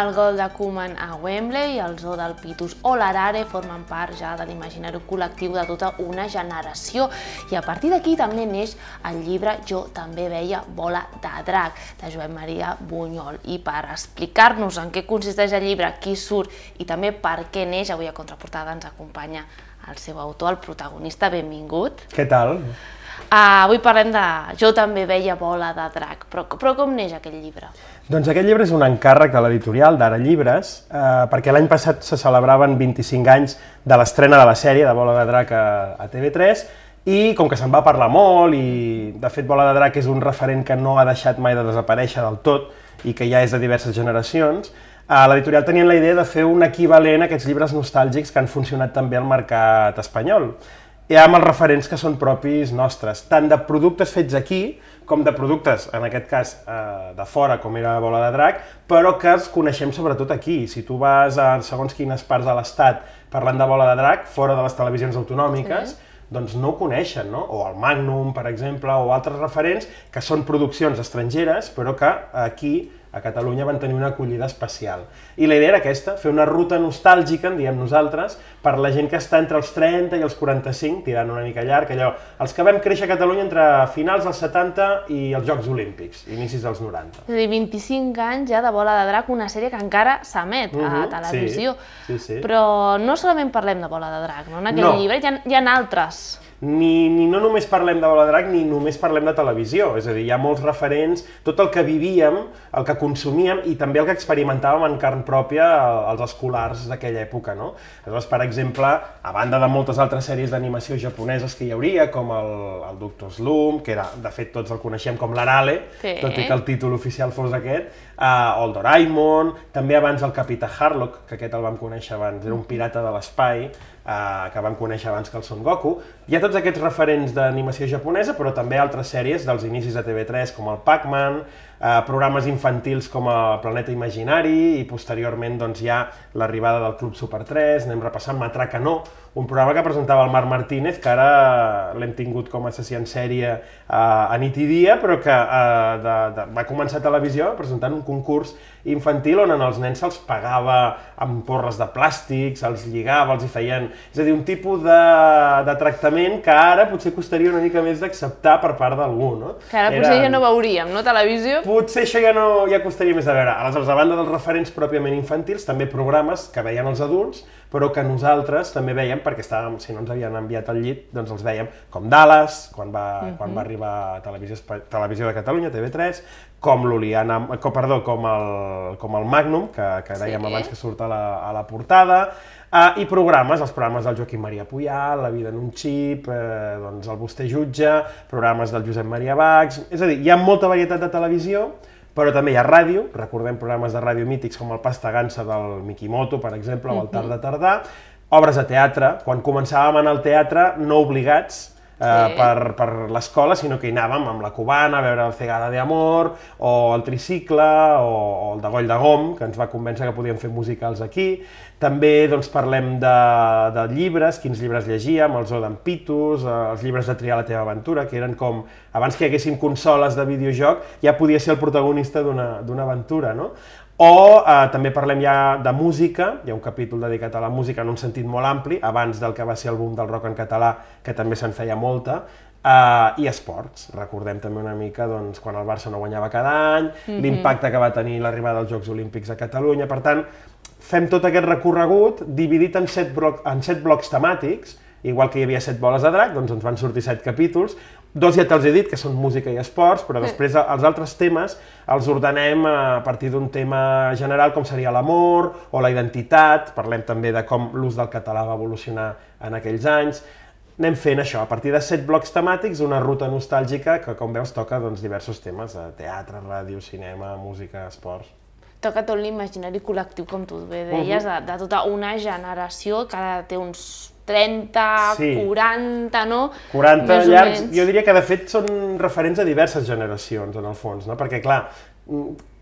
El gol de Koeman a Wembley i el zoo del Pitus o l'Arare formen part ja de l'imaginari col·lectiu de tota una generació i a partir d'aquí també neix el llibre Jo també veia Bola de Drac de Joan Maria Bunyol i per explicar-nos en què consisteix el llibre, qui surt i també per què neix, avui a Contraportada ens acompanya el seu autor, el protagonista, benvingut. Què tal? Uh, avui parlem de Jo també veia bola de drac, però, però com neix aquest llibre? Doncs aquest llibre és un encàrrec de l'editorial d'Ara Llibres, eh, perquè l'any passat se celebraven 25 anys de l'estrena de la sèrie de Bola de Drac a, a TV3, i com que se'n va parlar molt, i de fet Bola de Drac és un referent que no ha deixat mai de desaparèixer del tot, i que ja és de diverses generacions, a eh, l'editorial tenien la idea de fer un equivalent a aquests llibres nostàlgics que han funcionat també al mercat espanyol ja amb els referents que són propis nostres, tant de productes fets aquí com de productes, en aquest cas, eh, de fora, com era Bola de Drac, però que els coneixem sobretot aquí. Si tu vas a segons quines parts de l'Estat parlant de Bola de Drac, fora de les televisions autonòmiques, sí doncs no ho coneixen, no? o el Magnum, per exemple, o altres referents, que són produccions estrangeres, però que aquí a Catalunya van tenir una acollida especial. I la idea era aquesta, fer una ruta nostàlgica, en diem nosaltres, per la gent que està entre els 30 i els 45, tirant una mica llarg, allò, els que vam créixer a Catalunya entre finals dels 70 i els Jocs Olímpics, inicis dels 90. És a dir, 25 anys ja de Bola de Drac, una sèrie que encara s'emet uh -huh, a mhm, televisió. Sí, sí, sí. Però no solament parlem de Bola de Drac, no? en aquell no. llibre hi ha, hi ha altres ni, ni no només parlem de Baladrac ni només parlem de televisió, és a dir, hi ha molts referents, tot el que vivíem, el que consumíem i també el que experimentàvem en carn pròpia als eh, escolars d'aquella època, no? Aleshores, per exemple, a banda de moltes altres sèries d'animació japoneses que hi hauria, com el, el Doctor Slum, que era, de fet, tots el coneixem com l'Arale, sí. tot i que el títol oficial fos aquest, uh, eh, o el Doraemon, també abans el Capità Harlock, que aquest el vam conèixer abans, era un pirata de l'espai, eh, que vam conèixer abans que el Son Goku. Hi ha tots aquests referents d'animació japonesa, però també altres sèries dels inicis de TV3, com el Pac-Man, eh, programes infantils com el Planeta Imaginari, i posteriorment doncs, hi ha l'arribada del Club Super 3, anem repassant Matraca No, un programa que presentava el Marc Martínez, que ara l'hem tingut com a sessió en sèrie eh, a nit i dia, però que eh, de, de, va començar a televisió presentant un concurs infantil on els nens se'ls pagava amb porres de plàstic, se'ls lligava, els hi feien... És a dir, un tipus de, de tractament que ara potser costaria una mica més d'acceptar per part d'algú, no? Que ara Era... potser ja no veuríem, no, televisió? Potser això ja, no, ja costaria més de veure. Aleshores, a banda dels referents pròpiament infantils, també programes que veien els adults, però que nosaltres també veiem, perquè estàvem, si no ens havien enviat al llit, doncs els veiem com Dallas, quan va, uh mhm. -huh. quan va arribar a Televisió, Televisió de Catalunya, TV3, com l'Oliana, com, perdó, com el, com el Magnum, que, que dèiem sí. abans que surt a la, a la portada, Uh, I programes, els programes del Joaquim Maria Puyal, La vida en un xip, eh, doncs el Vostè jutge, programes del Josep Maria Bax... És a dir, hi ha molta varietat de televisió, però també hi ha ràdio, recordem programes de ràdio mítics com el Pastagança del Mikimoto, per exemple, o el Tarda Tardà, obres de teatre, quan començàvem a anar al teatre, no obligats, Eh, sí. per, per l'escola, sinó que hi anàvem amb la cubana, a veure el Cegada de Amor, o el Tricicle, o, o el de Goll de Gom, que ens va convèncer que podíem fer musicals aquí. També doncs, parlem de, de llibres, quins llibres llegíem, els Odan Pitus, eh, els llibres de Triar la teva aventura, que eren com, abans que hi haguessin consoles de videojoc, ja podia ser el protagonista d'una aventura, no? O eh, també parlem ja de música, hi ha un capítol dedicat a la música en un sentit molt ampli, abans del que va ser el boom del rock en català, que també se'n feia molta, Uh, i esports. Recordem també una mica doncs, quan el Barça no guanyava cada any, mm -hmm. l'impacte que va tenir l'arribada dels Jocs Olímpics a Catalunya. Per tant, fem tot aquest recorregut dividit en set, bloc, en set blocs temàtics, igual que hi havia set boles de drac, doncs ens van sortir set capítols, Dos ja te'ls he dit, que són música i esports, però després els altres temes els ordenem a partir d'un tema general com seria l'amor o la identitat, parlem també de com l'ús del català va evolucionar en aquells anys, anem fent això, a partir de set blocs temàtics, una ruta nostàlgica que, com veus, toca doncs, diversos temes, de eh, teatre, ràdio, cinema, música, esports. Toca tot l'imaginari col·lectiu, com tu bé deies, uh -huh. de, de tota una generació que té uns 30, sí. 40, no? 40 Més llargs, jo diria que de fet són referents a diverses generacions, en el fons, no? Perquè clar,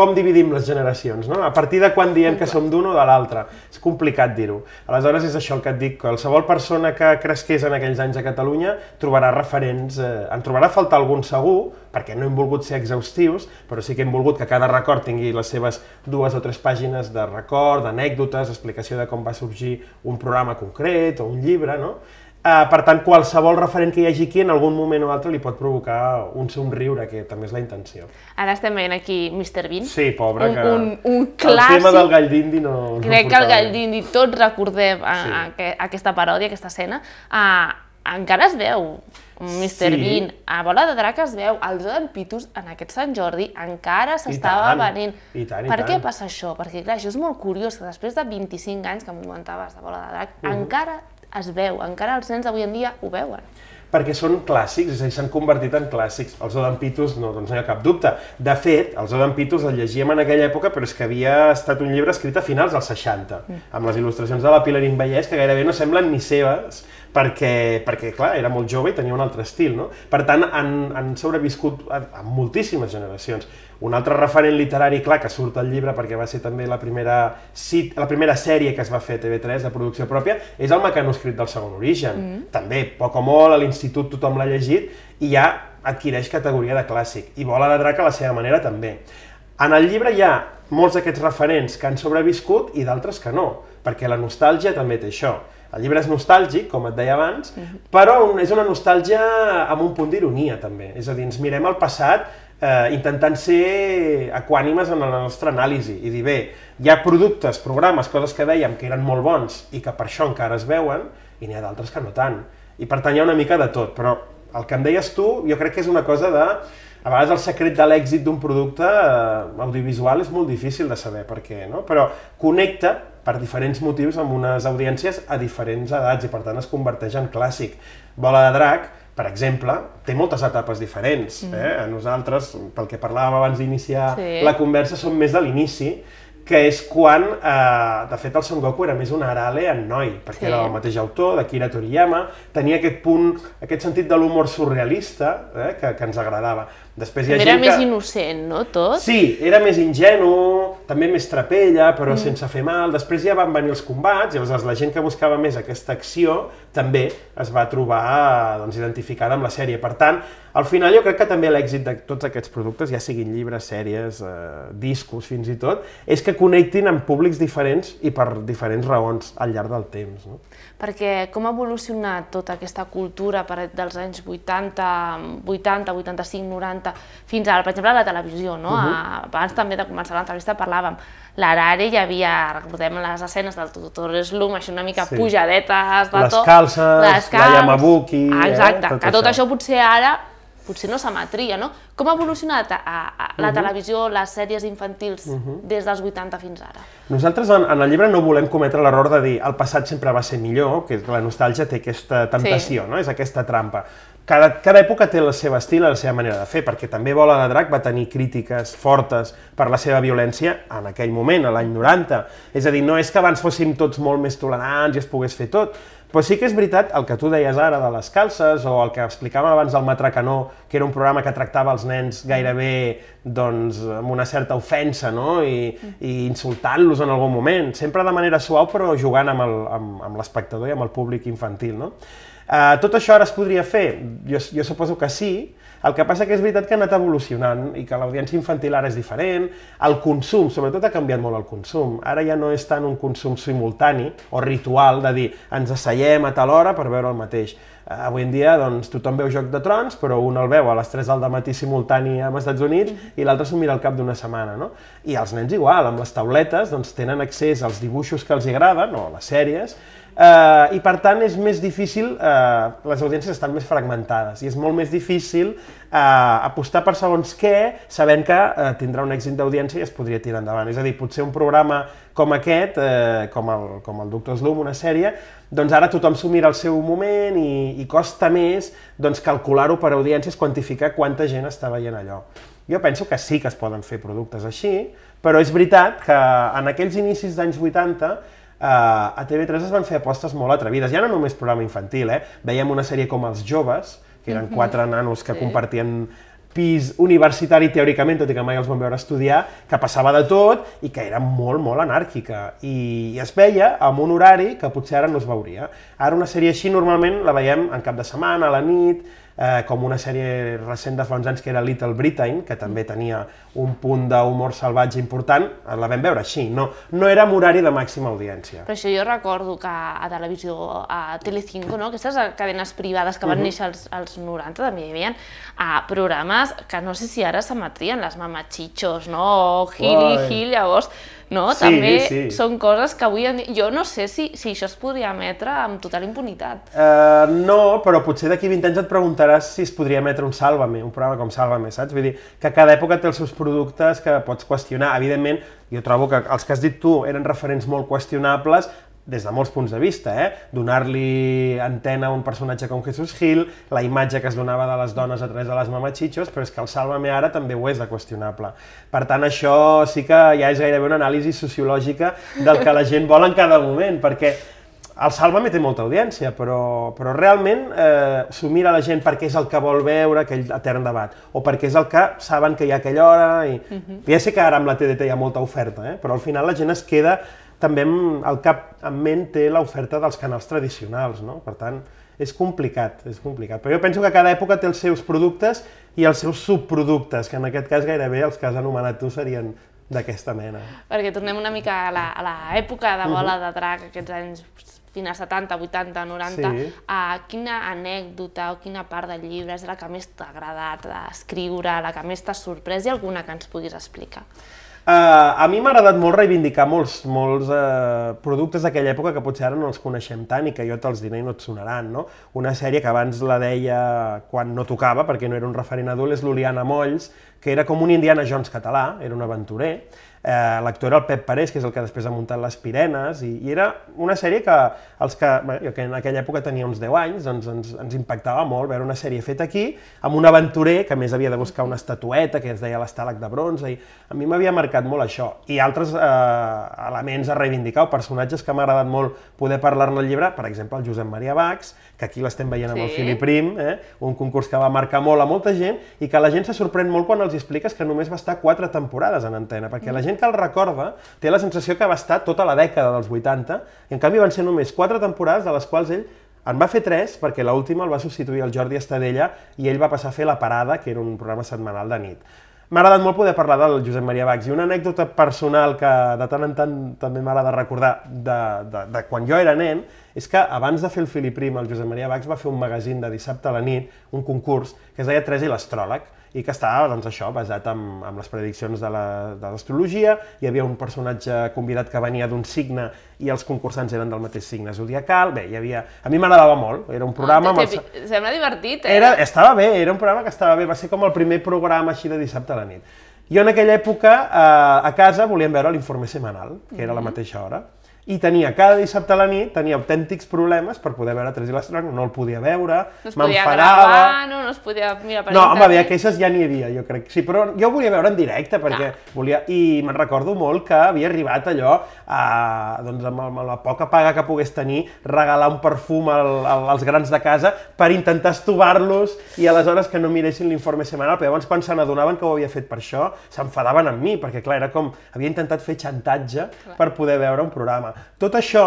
com dividim les generacions, no? A partir de quan diem que som d'un o de l'altre. És complicat dir-ho. Aleshores és això el que et dic, qualsevol persona que cresqués en aquells anys a Catalunya trobarà referents, eh, en trobarà faltar algun segur, perquè no hem volgut ser exhaustius, però sí que hem volgut que cada record tingui les seves dues o tres pàgines de record, d'anècdotes, explicació de com va sorgir un programa concret o un llibre, no? Uh, per tant, qualsevol referent que hi hagi aquí en algun moment o altre li pot provocar un somriure, que també és la intenció. Ara estem veient aquí Mr. Bean. Sí, pobre, un, que un, un clàssic... el tema del gall d'indi no... Crec no que el gall d'indi tots recordem a, sí. a, a, aquesta paròdia, aquesta escena. Uh, encara es veu Mr. Sí. Bean, a bola de drac es veu, el Joan Pitus en aquest Sant Jordi encara s'estava venint. I tant, i per tant. què passa això? Perquè clar, això és molt curiós, que després de 25 anys que m'ho comentaves de bola de drac, uh mhm. -huh. encara es veu. Encara els nens avui en dia ho veuen perquè són clàssics, és a dir, s'han convertit en clàssics. Els Odan Pitus no, doncs no hi ha cap dubte. De fet, els Odan Pitus el llegíem en aquella època, però és que havia estat un llibre escrit a finals dels 60, mm. amb les il·lustracions de la Pilarín Vallès, que gairebé no semblen ni seves, perquè, perquè clar, era molt jove i tenia un altre estil, no? Per tant, han, han sobreviscut a, a moltíssimes generacions. Un altre referent literari, clar, que surt al llibre perquè va ser també la primera, cit, la primera sèrie que es va fer a TV3 de producció pròpia, és el mecanoscrit del segon origen. Mm. També, poc o molt, a l'institut tothom l'ha llegit i ja adquireix categoria de clàssic i vol aladrar que a la seva manera també. En el llibre hi ha molts d'aquests referents que han sobreviscut i d'altres que no, perquè la nostàlgia també té això el llibre és nostàlgic, com et deia abans, mm -hmm. però és una nostàlgia amb un punt d'ironia, també. És a dir, ens mirem al passat eh, intentant ser equànimes en la nostra anàlisi i dir, bé, hi ha productes, programes, coses que dèiem que eren molt bons i que per això encara es veuen, i n'hi ha d'altres que no tant. I per tant hi ha una mica de tot, però el que em deies tu jo crec que és una cosa de... A vegades el secret de l'èxit d'un producte eh, audiovisual és molt difícil de saber per què, no? Però connecta per diferents motius amb unes audiències a diferents edats i per tant es converteix en clàssic. Bola de drac, per exemple, té moltes etapes diferents. Mm. Eh? A nosaltres, pel que parlàvem abans d'iniciar sí. la conversa, som més de l'inici, que és quan, eh, de fet, el Son Goku era més un arale en noi, perquè sí. era el mateix autor, d'Akira Toriyama, tenia aquest punt, aquest sentit de l'humor surrealista eh, que, que ens agradava. Després hi ha era gent més que... innocent, no, tot? Sí, era més ingenu, també més trapella, però mm. sense fer mal. Després ja van venir els combats, i aleshores la gent que buscava més aquesta acció també es va trobar doncs, identificada amb la sèrie. Per tant, al final jo crec que també l'èxit de tots aquests productes, ja siguin llibres, sèries, eh, discos fins i tot, és que connectin amb públics diferents i per diferents raons al llarg del temps. No? Perquè com ha evolucionat tota aquesta cultura per, dels anys 80, 80, 85, 90, contacte. Fins ara, per exemple, a la televisió, no? Uh -huh. Abans també de començar l'entrevista parlàvem, L'Arare hi havia, recordem les escenes del Torres Lum, així una mica sí. pujadetes de les tot. Calces, les calces, la Yamabuki... Eh, exacte, eh? tot que tot això. això potser ara potser no s'emetria, no? Com ha evolucionat a, a la uh mhm. -huh. televisió, les sèries infantils uh mhm. -huh. des dels 80 fins ara? Nosaltres en, en el llibre no volem cometre l'error de dir el passat sempre va ser millor, que la nostàlgia té aquesta temptació, sí. no? és aquesta trampa. Cada, cada època té el seu estil, la seva manera de fer, perquè també Bola de Drac va tenir crítiques fortes per la seva violència en aquell moment, a l'any 90. És a dir, no és que abans fóssim tots molt més tolerants i es pogués fer tot, però sí que és veritat el que tu deies ara de les calces o el que explicava abans del Matracanó, que era un programa que tractava els nens gairebé doncs, amb una certa ofensa no? i, mm. i insultant-los en algun moment, sempre de manera suau però jugant amb l'espectador i amb el públic infantil. No? Uh, tot això ara es podria fer? Jo, jo suposo que sí, el que passa que és veritat que ha anat evolucionant i que l'audiència infantil ara és diferent, el consum, sobretot ha canviat molt el consum. Ara ja no és tant un consum simultani o ritual de dir ens asseiem a tal hora per veure el mateix. Uh, avui en dia doncs, tothom veu Joc de Trons, però un el veu a les 3 del matí simultani als Estats Units mm. i l'altre s'ho mira al cap d'una setmana. No? I els nens igual, amb les tauletes doncs, tenen accés als dibuixos que els agraden o a les sèries, eh, i per tant és més difícil, eh, les audiències estan més fragmentades i és molt més difícil eh, apostar per segons què sabent que uh, tindrà un èxit d'audiència i es podria tirar endavant. És a dir, potser un programa com aquest, eh, com, el, com el Doctor Slum, una sèrie, doncs ara tothom s'ho mira al seu moment i, i costa més doncs, calcular-ho per audiències, quantificar quanta gent està veient allò. Jo penso que sí que es poden fer productes així, però és veritat que en aquells inicis d'anys 80 Eh, a TV3 es van fer apostes molt atrevides, ja no només programa infantil, eh? veiem una sèrie com Els joves, que eren quatre nanos que sí. compartien pis universitari teòricament, tot i que mai els van veure estudiar, que passava de tot i que era molt, molt anàrquica. I, i es veia amb un horari que potser ara no es veuria. Ara una sèrie així normalment la veiem en cap de setmana, a la nit, eh, com una sèrie recent de fa uns anys que era Little Britain, que també tenia un punt d'humor salvatge important, eh, la vam veure així, no, no era un horari de màxima audiència. Però això jo recordo que a televisió, a Telecinco, no? aquestes cadenes privades que van uh -huh. néixer als, als 90 també hi havia a programes que no sé si ara s'emetrien, les Mamachichos, no? o Gili, Hill, llavors no? Sí, També sí. són coses que avui en... Jo no sé si, si això es podria emetre amb total impunitat. Uh, no, però potser d'aquí 20 anys et preguntaràs si es podria emetre un Sálvame, un programa com Sálvame, saps? Vull dir, que cada època té els seus productes que pots qüestionar. Evidentment, jo trobo que els que has dit tu eren referents molt qüestionables, des de molts punts de vista, eh? donar-li antena a un personatge com Jesús Gil, la imatge que es donava de les dones a través de les mamachichos, però és que el Sálvame ara també ho és de qüestionable. Per tant, això sí que ja és gairebé una anàlisi sociològica del que la gent vol en cada moment, perquè el Sálvame té molta audiència, però, però realment eh, s'ho mira la gent perquè és el que vol veure aquell etern debat, o perquè és el que saben que hi ha aquella hora. I... Uh mhm. -huh. Ja sé que ara amb la TDT hi ha molta oferta, eh? però al final la gent es queda també al cap en ment té l'oferta dels canals tradicionals, no? Per tant, és complicat, és complicat. Però jo penso que cada època té els seus productes i els seus subproductes, que en aquest cas gairebé els que has anomenat tu serien d'aquesta mena. Perquè tornem una mica a l'època de bola de drac, aquests anys fins a 70, 80, 90, sí. uh, quina anècdota o quina part del llibre és la que més t'ha agradat d'escriure, la que més t'ha sorprès i alguna que ens puguis explicar? Uh, a mi m'ha agradat molt reivindicar molts, molts uh, productes d'aquella època que potser ara no els coneixem tant i que jo te'ls diré i no et sonaran, no? Una sèrie que abans la deia quan no tocava, perquè no era un referent adult, és l'Uliana Molls, que era com un Indiana Jones català, era un aventurer, eh, l'actor era el Pep Parés, que és el que després ha muntat les Pirenes, i, i era una sèrie que, els que, jo que en aquella època tenia uns 10 anys, doncs ens, ens impactava molt veure una sèrie feta aquí, amb un aventurer que més havia de buscar una estatueta que es deia l'estàlac de bronze, i a mi m'havia marcat molt això. I altres eh, elements a reivindicar, o personatges que m'ha agradat molt poder parlar-ne al llibre, per exemple, el Josep Maria Bax, que aquí l'estem veient sí. amb el Filiprim, eh? un concurs que va marcar molt a molta gent, i que la gent se sorprèn molt quan el els expliques que només va estar quatre temporades en antena, perquè la gent que el recorda té la sensació que va estar tota la dècada dels 80, i en canvi van ser només quatre temporades de les quals ell en va fer tres perquè l'última última el va substituir el Jordi Estadella i ell va passar a fer La Parada, que era un programa setmanal de nit. M'ha agradat molt poder parlar del Josep Maria Bax i una anècdota personal que de tant en tant també m'agrada recordar de, de, de quan jo era nen és que abans de fer el Filiprim el Josep Maria Bax va fer un magazín de dissabte a la nit, un concurs, que es deia Tres i l'astròleg i que estava, doncs això, basat en, en les prediccions de l'astrologia, la, hi havia un personatge convidat que venia d'un signe i els concursants eren del mateix signe zodiacal, bé, hi havia... A mi m'agradava molt, era un programa... Ah, amb Sembla divertit, eh? Era, estava bé, era un programa que estava bé, va ser com el primer programa així de dissabte a la nit. Jo en aquella època, eh, a casa, volíem veure l'informe setmanal, que era -hmm. la mm-hmm. mateixa hora, i tenia cada dissabte a la nit tenia autèntics problemes per poder veure Tres i l'Estrang, no el podia veure, no gravar, No, no es podia mirar per No, home, bé, queixes ja n'hi havia, jo crec. Sí, però jo volia veure en directe, perquè ah. volia... I me'n recordo molt que havia arribat allò, a, doncs amb, amb la poca paga que pogués tenir, regalar un perfum al, al, als grans de casa per intentar estovar-los i aleshores que no miressin l'informe setmanal, però llavors quan se n'adonaven que ho havia fet per això, s'enfadaven amb mi, perquè clar, era com... Havia intentat fer xantatge clar. per poder veure un programa. Tot això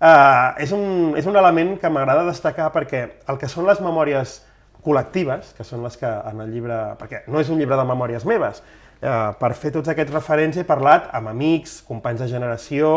eh, és, un, és un element que m'agrada destacar perquè el que són les memòries col·lectives, que són les que en el llibre... perquè no és un llibre de memòries meves, eh, per fer tots aquests referents he parlat amb amics, companys de generació,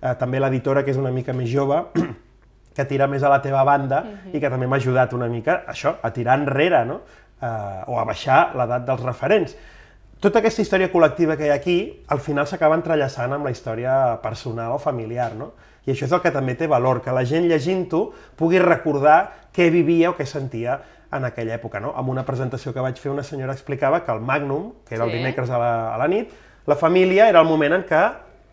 eh, també l'editora, que és una mica més jove, que tira més a la teva banda uh -huh. i que també m'ha ajudat una mica, això, a tirar enrere, no? Eh, o a baixar l'edat dels referents. Tota aquesta història col·lectiva que hi ha aquí, al final s'acaba entrellaçant amb la història personal o familiar, no? I això és el que també té valor, que la gent llegint-ho pugui recordar què vivia o què sentia en aquella època, no? Amb una presentació que vaig fer, una senyora explicava que el Magnum, que era sí. el dimecres a la, a la nit, la família era el moment en què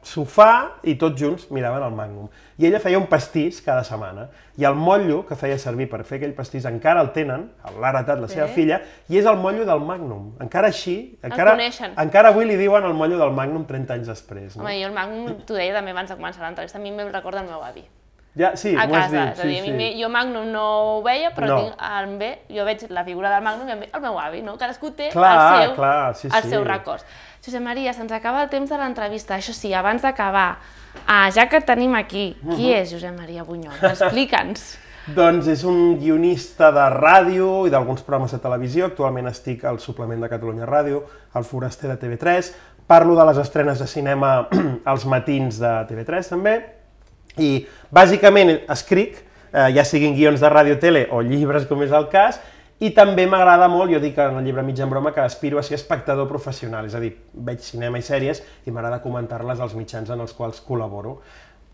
sofà i tots junts miraven el Magnum. I ella feia un pastís cada setmana. I el motllo que feia servir per fer aquell pastís encara el tenen, l'ha heretat la sí. seva filla, i és el motllo del Magnum. Encara així, encara, encara avui li diuen el motllo del Magnum 30 anys després. No? Home, jo el Magnum, t'ho deia també abans de començar l'entrevista, a mi em recorda el meu avi. Ja, sí, a casa. Dit, sí, dir, sí. Mi, jo Magnum no ho veia, però no. tinc, em ve, jo veig la figura del Magnum i em ve el meu avi, no? Cadascú té clar, el seu, clar, sí, el sí. seu record. Josep Maria, se'ns acaba el temps de l'entrevista. Això sí, abans d'acabar, ah, ja que tenim aquí, uh -huh. qui és Josep Maria Bunyol? Explica'ns. doncs és un guionista de ràdio i d'alguns programes de televisió. Actualment estic al suplement de Catalunya Ràdio, al Foraster de TV3. Parlo de les estrenes de cinema als matins de TV3, també i bàsicament escric, eh, ja siguin guions de ràdio, tele o llibres, com és el cas, i també m'agrada molt, jo dic en el llibre Mitja en broma, que aspiro a ser espectador professional, és a dir, veig cinema i sèries i m'agrada comentar-les als mitjans en els quals col·laboro.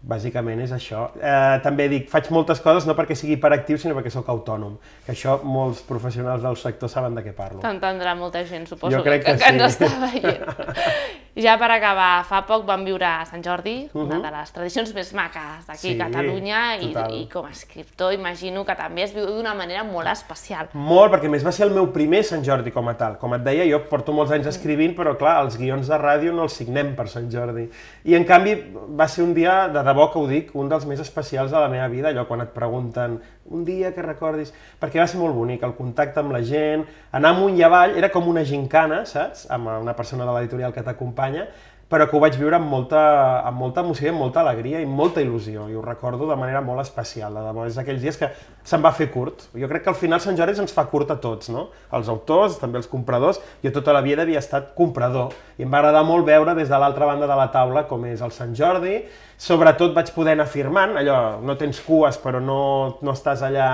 Bàsicament és això. Eh, també dic, faig moltes coses no perquè sigui per actiu, sinó perquè sóc autònom, que això molts professionals del sector saben de què parlo. T'entendrà molta gent, suposo, jo crec que, que, que sí. ens està veient. I ja per acabar, fa poc vam viure a Sant Jordi, uh -huh. una mhm. de les tradicions més maques d'aquí sí, a Catalunya, i, i com a escriptor imagino que també es viu d'una manera molt especial. Molt, perquè més va ser el meu primer Sant Jordi com a tal. Com et deia, jo porto molts anys mm. escrivint, però clar, els guions de ràdio no els signem per Sant Jordi. I en canvi va ser un dia, de debò que ho dic, un dels més especials de la meva vida, allò quan et pregunten un dia que recordis, perquè va ser molt bonic, el contacte amb la gent, anar amunt i avall, era com una gincana, saps?, amb una persona de l'editorial que t'acompanya, però que ho vaig viure amb molta, amb molta emoció, amb molta alegria i molta il·lusió, i ho recordo de manera molt especial, de debò, és d'aquells dies que se'n va fer curt. Jo crec que al final Sant Jordi ens fa curt a tots, no? Els autors, també els compradors, jo tota la vida havia estat comprador, i em va agradar molt veure des de l'altra banda de la taula com és el Sant Jordi, sobretot vaig poder anar firmant, allò, no tens cues però no, no estàs allà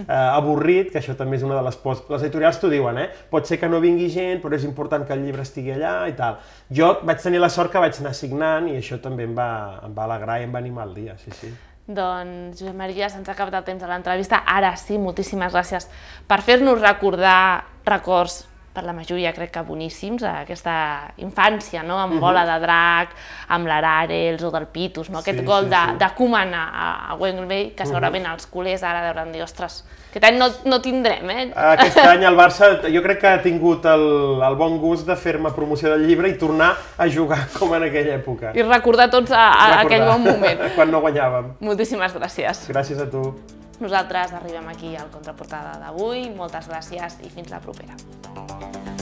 eh, avorrit, que això també és una de les pors. Les editorials t'ho diuen, eh? Pot ser que no vingui gent, però és important que el llibre estigui allà i tal. Jo vaig tenir la sort que vaig anar signant i això també em va, em va alegrar i em va animar el dia, sí, sí. Doncs, Josep Maria, se'ns ha acabat el temps de l'entrevista. Ara sí, moltíssimes gràcies per fer-nos recordar records per la majoria crec que boníssims, eh, aquesta infància, no? amb mhm. bola de drac, amb l'Arares o del Pitus, no? aquest sí, gol sí, de, sí. de Koeman a, a Wembley, que mhm. segurament els culers ara deuran dir, ostres, aquest any no, no tindrem, eh? Aquest any el Barça jo crec que ha tingut el, el bon gust de fer-me promoció del llibre i tornar a jugar com en aquella època. I recordar tots a, a recordar. aquell bon moment. Quan no guanyàvem. Moltíssimes gràcies. Gràcies a tu. Nosaltres arribem aquí al Contraportada d'avui. Moltes gràcies i fins la propera.